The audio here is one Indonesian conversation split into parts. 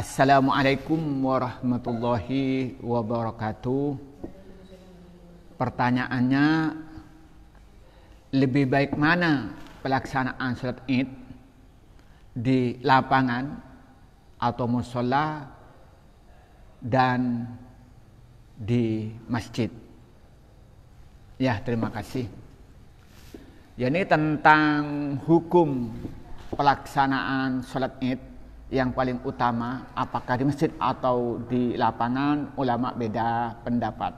Assalamualaikum warahmatullahi wabarakatuh. Pertanyaannya, lebih baik mana pelaksanaan sholat id di lapangan atau musola dan di masjid? Ya, terima kasih. Ya, ini tentang hukum pelaksanaan sholat id yang paling utama apakah di masjid atau di lapangan ulama beda pendapat.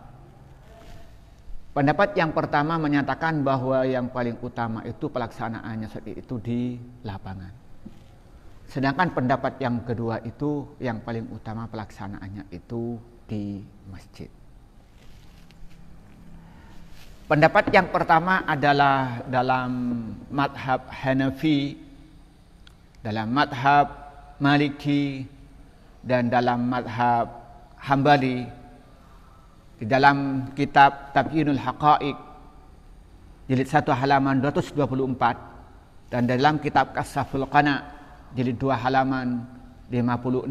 Pendapat yang pertama menyatakan bahwa yang paling utama itu pelaksanaannya seperti itu di lapangan. Sedangkan pendapat yang kedua itu yang paling utama pelaksanaannya itu di masjid. Pendapat yang pertama adalah dalam madhab Hanafi, dalam madhab Maliki dan dalam madhab Hambali di dalam kitab Tabyinul Haqa'iq jilid 1 halaman 224 dan dalam kitab Kasaful Qana jilid 2 halaman 56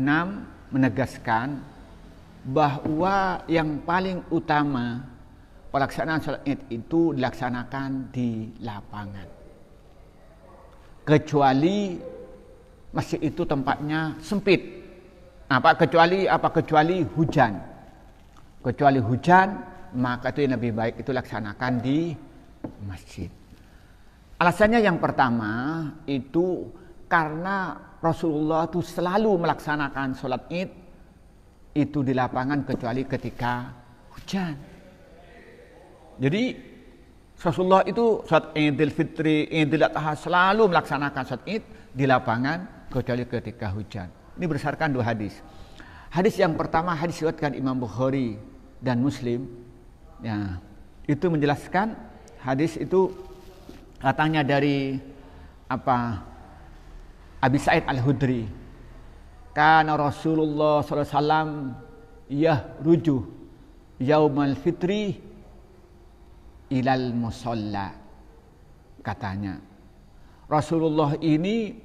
menegaskan bahwa yang paling utama pelaksanaan sholat id itu dilaksanakan di lapangan kecuali masjid itu tempatnya sempit. Apa nah, kecuali apa kecuali hujan. Kecuali hujan, maka itu yang lebih baik itu laksanakan di masjid. Alasannya yang pertama itu karena Rasulullah itu selalu melaksanakan sholat id itu di lapangan kecuali ketika hujan. Jadi Rasulullah itu sholat Idul Fitri, Idul Adha selalu melaksanakan sholat id di lapangan kecuali ketika hujan. Ini berdasarkan dua hadis. Hadis yang pertama hadis riwayatkan Imam Bukhari dan Muslim. Ya, itu menjelaskan hadis itu katanya dari apa Abi Said Al Hudri. Karena Rasulullah SAW ya ruju yaumal fitri ilal musalla katanya. Rasulullah ini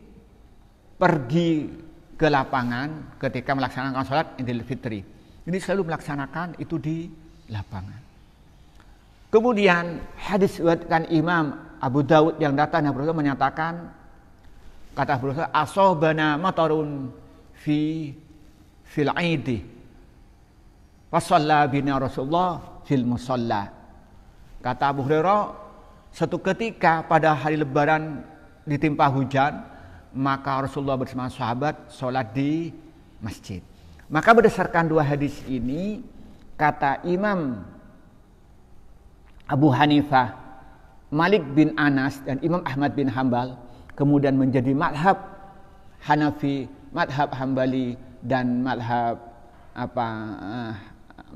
pergi ke lapangan ketika melaksanakan sholat Idul Fitri. Ini selalu melaksanakan itu di lapangan. Kemudian hadis buatkan Imam Abu Dawud yang datang Abu Hurairah menyatakan kata Abu Hurairah asobana matarun fi fil aidi fasalla bina Rasulullah fil musalla. Kata Abu Hurairah, satu ketika pada hari lebaran ditimpa hujan, maka Rasulullah bersama sahabat sholat di masjid. Maka berdasarkan dua hadis ini, kata Imam Abu Hanifah, Malik bin Anas dan Imam Ahmad bin Hambal kemudian menjadi madhab Hanafi, madhab Hambali dan madhab apa uh,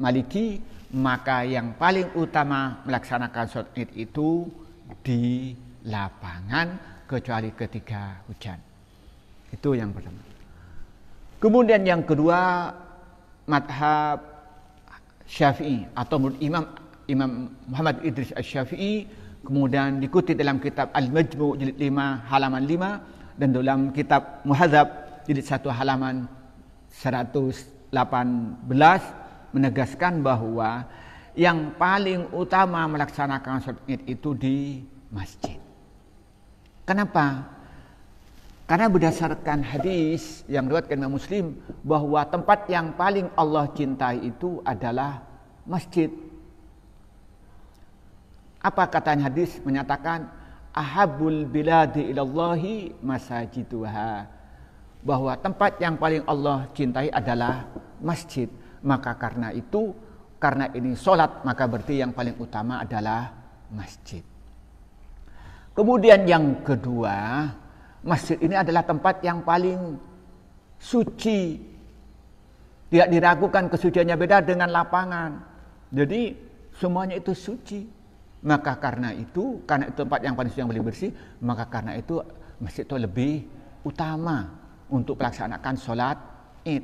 Maliki, maka yang paling utama melaksanakan sholat itu di lapangan kecuali ketika hujan. Itu yang pertama. Kemudian yang kedua madhab Syafi'i atau menurut Imam Imam Muhammad Idris Asy-Syafi'i kemudian dikutip dalam kitab Al-Majmu' jilid 5 halaman 5 dan dalam kitab Muhadzab jilid 1 halaman 118 menegaskan bahwa yang paling utama melaksanakan sholat id itu di masjid. Kenapa? Karena berdasarkan hadis yang diriwayatkan Imam Muslim bahwa tempat yang paling Allah cintai itu adalah masjid. Apa katanya hadis menyatakan ahabul biladi ilallahi masajiduha bahwa tempat yang paling Allah cintai adalah masjid. Maka karena itu karena ini sholat maka berarti yang paling utama adalah masjid. Kemudian yang kedua, masjid ini adalah tempat yang paling suci. Tidak diragukan kesuciannya beda dengan lapangan. Jadi semuanya itu suci. Maka karena itu, karena itu tempat yang paling suci yang paling bersih, maka karena itu masjid itu lebih utama untuk melaksanakan sholat id.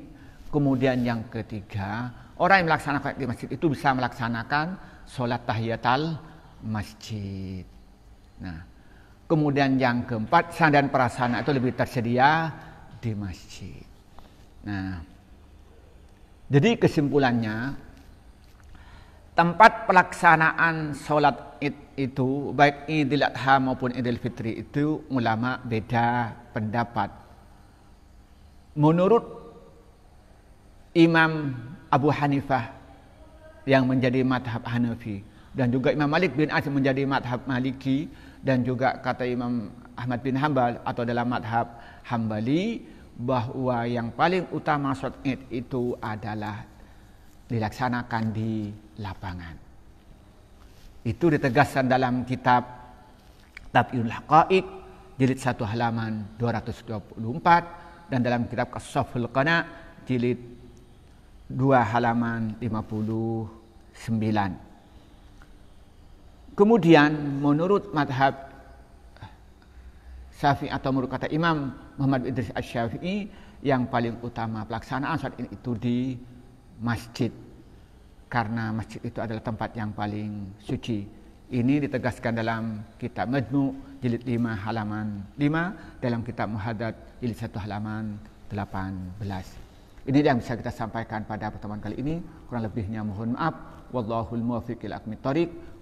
Kemudian yang ketiga, orang yang melaksanakan di masjid itu bisa melaksanakan sholat tahiyatul masjid. Nah, Kemudian yang keempat, sandan perasaan itu lebih tersedia di masjid. Nah, jadi kesimpulannya, tempat pelaksanaan sholat id itu, baik idul adha maupun idul fitri itu, ulama beda pendapat. Menurut Imam Abu Hanifah yang menjadi madhab Hanafi, dan juga Imam Malik bin Asim menjadi madhab Maliki, dan juga kata Imam Ahmad bin Hambal atau dalam madhab Hambali bahwa yang paling utama sholat id itu adalah dilaksanakan di lapangan. Itu ditegaskan dalam kitab Tabiul Haqa'iq jilid 1 halaman 224 dan dalam kitab as Kana Qana jilid 2 halaman 59. Kemudian menurut madhab Syafi'i atau menurut kata Imam Muhammad Idris Asy-Syafi'i yang paling utama pelaksanaan saat ini itu di masjid karena masjid itu adalah tempat yang paling suci. Ini ditegaskan dalam kitab Majmu jilid 5 halaman 5 dalam kitab Muhadat jilid 1 halaman 18. Ini yang bisa kita sampaikan pada pertemuan kali ini. Kurang lebihnya mohon maaf. Wallahul muwaffiq ila